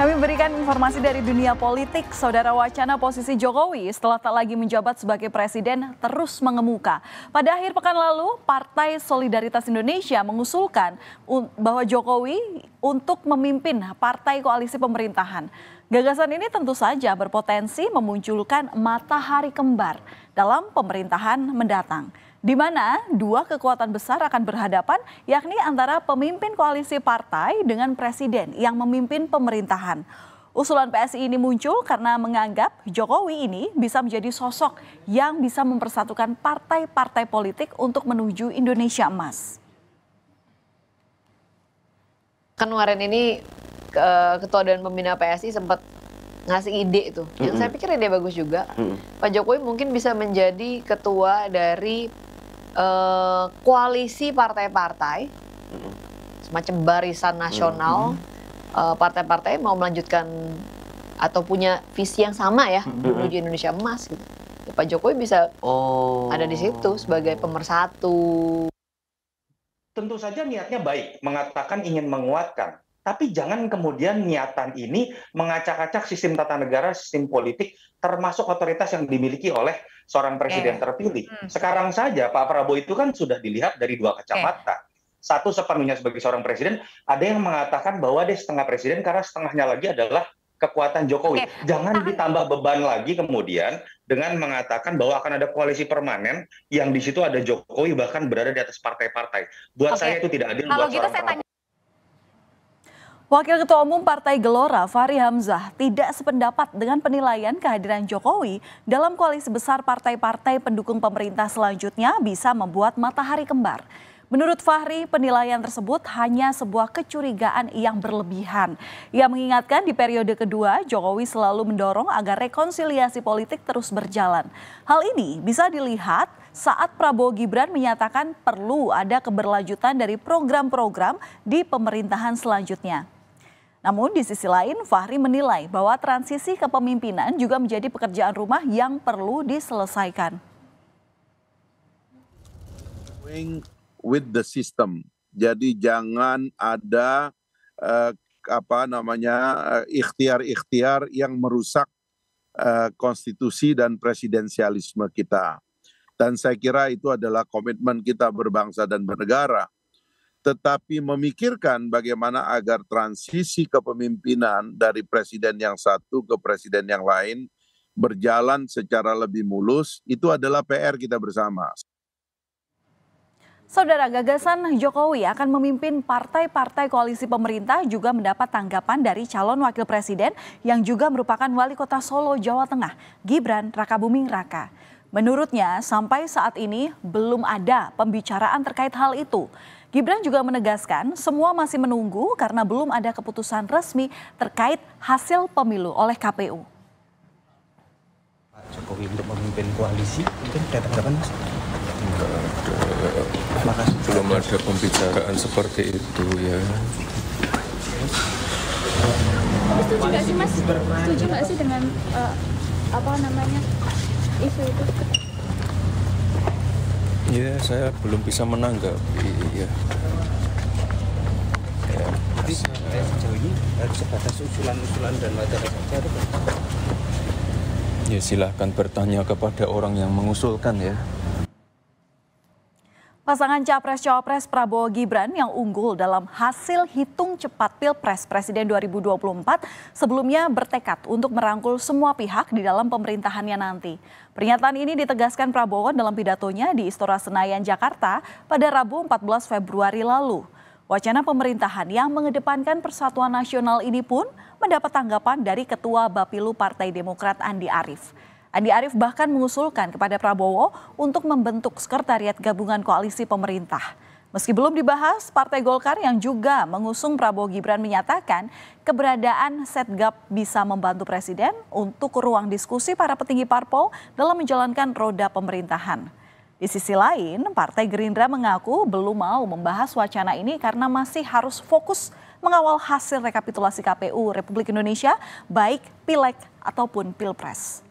Kami berikan informasi dari dunia politik, saudara wacana posisi Jokowi setelah tak lagi menjabat sebagai presiden terus mengemuka. Pada akhir pekan lalu, Partai Solidaritas Indonesia mengusulkan bahwa Jokowi untuk memimpin partai koalisi pemerintahan. Gagasan ini tentu saja berpotensi memunculkan matahari kembar dalam pemerintahan mendatang di mana dua kekuatan besar akan berhadapan, yakni antara pemimpin koalisi partai dengan presiden yang memimpin pemerintahan. Usulan PSI ini muncul karena menganggap Jokowi ini bisa menjadi sosok yang bisa mempersatukan partai-partai politik untuk menuju Indonesia emas. Kan kemarin ini ketua dan pembina PSI sempat ngasih ide itu. Yang mm -hmm. saya pikir ide bagus juga. Mm -hmm. Pak Jokowi mungkin bisa menjadi ketua dari Eh, koalisi partai-partai semacam barisan nasional mm-hmm. eh, partai-partai mau melanjutkan atau punya visi yang sama ya mm-hmm. menuju Indonesia emas gitu. Ya, Pak Jokowi bisa oh. ada di situ sebagai pemersatu. Tentu saja niatnya baik, mengatakan ingin menguatkan. Tapi jangan kemudian niatan ini mengacak-acak sistem tata negara, sistem politik, termasuk otoritas yang dimiliki oleh seorang presiden eh. terpilih. Hmm. Sekarang saja Pak Prabowo itu kan sudah dilihat dari dua kacamata. Eh. Satu sepenuhnya sebagai seorang presiden, ada yang mengatakan bahwa dia setengah presiden karena setengahnya lagi adalah kekuatan Jokowi. Oke. Jangan ditambah beban lagi kemudian dengan mengatakan bahwa akan ada koalisi permanen yang di situ ada Jokowi bahkan berada di atas partai-partai. Buat Oke. saya itu tidak adil. Kalau buat gitu saya tanya Wakil Ketua Umum Partai Gelora Fahri Hamzah tidak sependapat dengan penilaian kehadiran Jokowi dalam koalisi besar partai-partai pendukung pemerintah selanjutnya bisa membuat matahari kembar. Menurut Fahri, penilaian tersebut hanya sebuah kecurigaan yang berlebihan. Ia mengingatkan di periode kedua, Jokowi selalu mendorong agar rekonsiliasi politik terus berjalan. Hal ini bisa dilihat saat Prabowo Gibran menyatakan perlu ada keberlanjutan dari program-program di pemerintahan selanjutnya. Namun di sisi lain, Fahri menilai bahwa transisi kepemimpinan juga menjadi pekerjaan rumah yang perlu diselesaikan. With the system, jadi jangan ada eh, apa namanya eh, ikhtiar-ikhtiar yang merusak eh, konstitusi dan presidensialisme kita. Dan saya kira itu adalah komitmen kita berbangsa dan bernegara tetapi memikirkan bagaimana agar transisi kepemimpinan dari presiden yang satu ke presiden yang lain berjalan secara lebih mulus, itu adalah PR kita bersama. Saudara, gagasan Jokowi akan memimpin partai-partai koalisi pemerintah juga mendapat tanggapan dari calon wakil presiden yang juga merupakan wali kota Solo, Jawa Tengah, Gibran Rakabuming Raka. Menurutnya, sampai saat ini belum ada pembicaraan terkait hal itu. Gibran juga menegaskan semua masih menunggu karena belum ada keputusan resmi terkait hasil pemilu oleh KPU. Pak Jokowi untuk memimpin koalisi mungkin datang kapan mas? Makasih. Belum ada pembicaraan seperti itu ya. Setuju gak sih mas? Setuju nggak sih dengan uh, apa namanya isu itu? ya saya belum bisa menanggapi ya, ya. jadi saya sejauh ini harus sebatas usulan-usulan dan wacana saja ya silahkan bertanya kepada orang yang mengusulkan ya Pasangan Capres-Cawapres Prabowo Gibran yang unggul dalam hasil hitung cepat Pilpres Presiden 2024 sebelumnya bertekad untuk merangkul semua pihak di dalam pemerintahannya nanti. Pernyataan ini ditegaskan Prabowo dalam pidatonya di Istora Senayan, Jakarta pada Rabu 14 Februari lalu. Wacana pemerintahan yang mengedepankan persatuan nasional ini pun mendapat tanggapan dari Ketua Bapilu Partai Demokrat Andi Arief. Andi Arief bahkan mengusulkan kepada Prabowo untuk membentuk sekretariat gabungan koalisi pemerintah. Meski belum dibahas, Partai Golkar yang juga mengusung Prabowo Gibran menyatakan keberadaan Setgap bisa membantu Presiden untuk ruang diskusi para petinggi parpol dalam menjalankan roda pemerintahan. Di sisi lain, Partai Gerindra mengaku belum mau membahas wacana ini karena masih harus fokus mengawal hasil rekapitulasi KPU Republik Indonesia, baik pileg ataupun pilpres.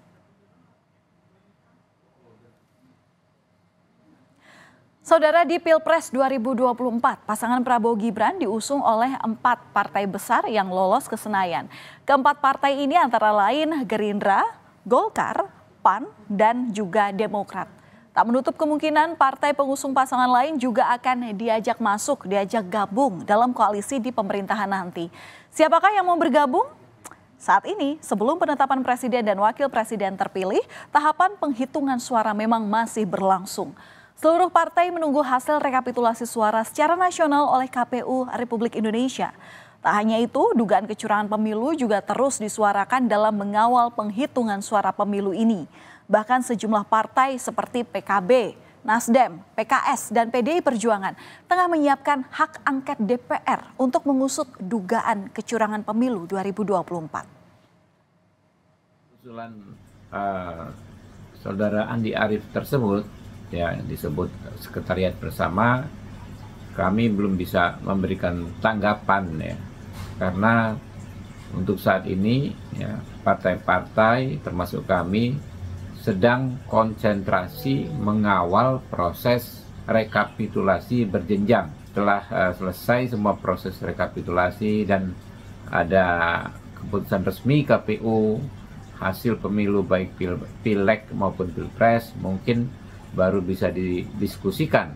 Saudara di Pilpres 2024, pasangan Prabowo Gibran diusung oleh empat partai besar yang lolos ke Senayan. Keempat partai ini antara lain Gerindra, Golkar, PAN, dan juga Demokrat. Tak menutup kemungkinan partai pengusung pasangan lain juga akan diajak masuk, diajak gabung dalam koalisi di pemerintahan nanti. Siapakah yang mau bergabung? Saat ini, sebelum penetapan presiden dan wakil presiden terpilih, tahapan penghitungan suara memang masih berlangsung. Seluruh partai menunggu hasil rekapitulasi suara secara nasional oleh KPU Republik Indonesia. Tak hanya itu, dugaan kecurangan pemilu juga terus disuarakan dalam mengawal penghitungan suara pemilu ini. Bahkan sejumlah partai seperti PKB, Nasdem, PKS, dan PDI Perjuangan tengah menyiapkan hak angket DPR untuk mengusut dugaan kecurangan pemilu 2024. Usulan uh, Saudara Andi Arief tersebut ya disebut sekretariat bersama kami belum bisa memberikan tanggapan ya karena untuk saat ini ya partai-partai termasuk kami sedang konsentrasi mengawal proses rekapitulasi berjenjang telah uh, selesai semua proses rekapitulasi dan ada keputusan resmi KPU hasil pemilu baik pil pileg maupun pilpres mungkin baru bisa didiskusikan.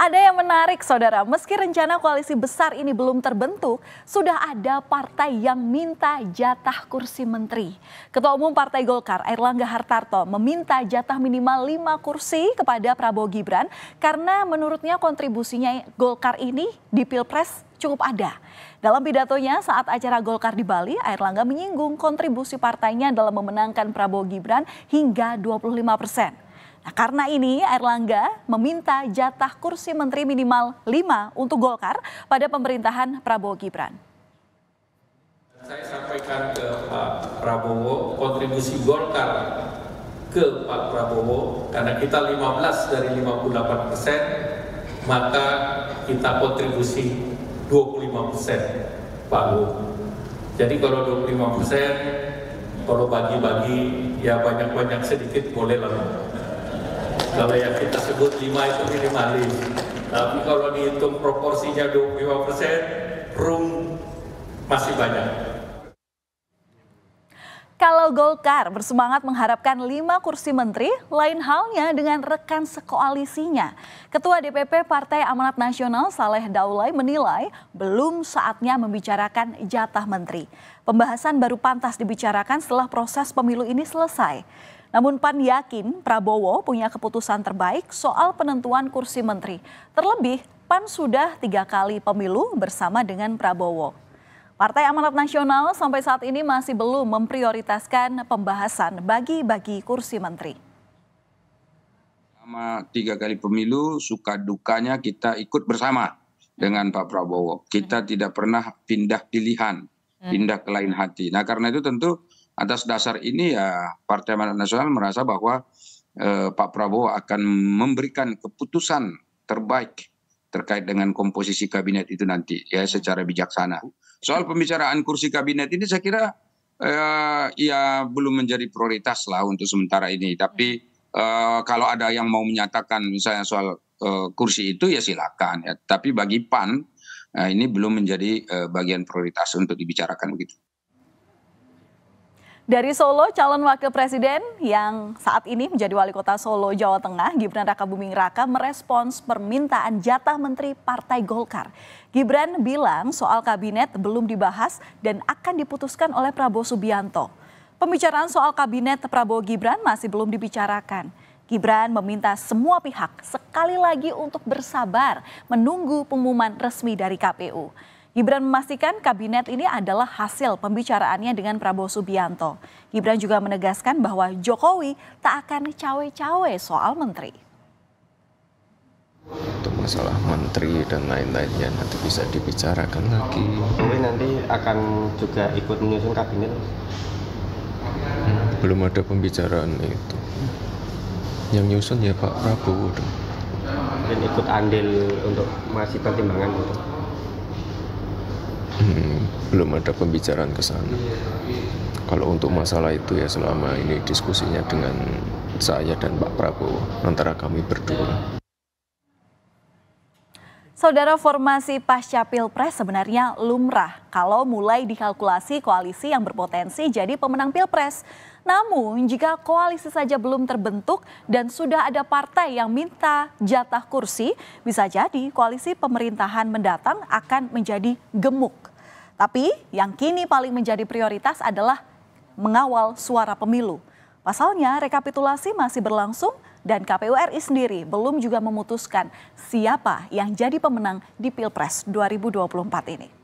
Ada yang menarik, saudara. Meski rencana koalisi besar ini belum terbentuk, sudah ada partai yang minta jatah kursi menteri. Ketua Umum Partai Golkar, Erlangga Hartarto, meminta jatah minimal 5 kursi kepada Prabowo Gibran karena menurutnya kontribusinya Golkar ini di Pilpres cukup ada. Dalam pidatonya saat acara Golkar di Bali, Langga menyinggung kontribusi partainya dalam memenangkan Prabowo Gibran hingga 25 persen. Nah, karena ini Langga meminta jatah kursi menteri minimal 5 untuk Golkar pada pemerintahan Prabowo Gibran. Saya sampaikan ke Pak Prabowo kontribusi Golkar ke Pak Prabowo karena kita 15 dari 58 persen maka kita kontribusi 25 persen Pak Bu. Jadi kalau 25 persen, kalau bagi-bagi ya banyak-banyak sedikit boleh lah. Kalau yang kita sebut 5 itu minimalis. Tapi kalau dihitung proporsinya 25 persen, room masih banyak. Kalau Golkar bersemangat mengharapkan lima kursi menteri, lain halnya dengan rekan sekoalisinya. Ketua DPP Partai Amanat Nasional Saleh Daulay menilai belum saatnya membicarakan jatah menteri. Pembahasan baru pantas dibicarakan setelah proses pemilu ini selesai. Namun PAN yakin Prabowo punya keputusan terbaik soal penentuan kursi menteri. Terlebih PAN sudah tiga kali pemilu bersama dengan Prabowo. Partai Amanat Nasional sampai saat ini masih belum memprioritaskan pembahasan bagi-bagi kursi menteri. Selama tiga kali pemilu, suka dukanya kita ikut bersama dengan Pak Prabowo. Kita hmm. tidak pernah pindah pilihan, hmm. pindah ke lain hati. Nah karena itu tentu atas dasar ini ya Partai Amanat Nasional merasa bahwa eh, Pak Prabowo akan memberikan keputusan terbaik terkait dengan komposisi kabinet itu nanti ya hmm. secara bijaksana. Soal pembicaraan kursi kabinet ini saya kira eh, ya belum menjadi prioritas lah untuk sementara ini. Tapi hmm. eh, kalau ada yang mau menyatakan misalnya soal eh, kursi itu ya silakan ya. Tapi bagi PAN eh, ini belum menjadi eh, bagian prioritas untuk dibicarakan begitu. Dari Solo, calon wakil presiden yang saat ini menjadi wali kota Solo, Jawa Tengah, Gibran Raka Buming Raka merespons permintaan jatah menteri Partai Golkar. Gibran bilang soal kabinet belum dibahas dan akan diputuskan oleh Prabowo Subianto. Pembicaraan soal kabinet Prabowo Gibran masih belum dibicarakan. Gibran meminta semua pihak sekali lagi untuk bersabar menunggu pengumuman resmi dari KPU. Gibran memastikan kabinet ini adalah hasil pembicaraannya dengan Prabowo Subianto. Gibran juga menegaskan bahwa Jokowi tak akan cawe-cawe soal menteri. Untuk masalah menteri dan lain-lainnya nanti bisa dibicarakan lagi. Jokowi nanti akan juga ikut menyusun kabinet. Hmm, belum ada pembicaraan itu. Yang nyusun ya Pak Prabowo. Dan ikut andil untuk masih pertimbangan itu hmm, belum ada pembicaraan ke sana kalau untuk masalah itu ya selama ini diskusinya dengan saya dan Pak Prabowo antara kami berdua Saudara formasi pasca pilpres sebenarnya lumrah kalau mulai dikalkulasi koalisi yang berpotensi jadi pemenang pilpres. Namun jika koalisi saja belum terbentuk dan sudah ada partai yang minta jatah kursi, bisa jadi koalisi pemerintahan mendatang akan menjadi gemuk. Tapi yang kini paling menjadi prioritas adalah mengawal suara pemilu. Pasalnya rekapitulasi masih berlangsung dan KPU RI sendiri belum juga memutuskan siapa yang jadi pemenang di Pilpres 2024 ini.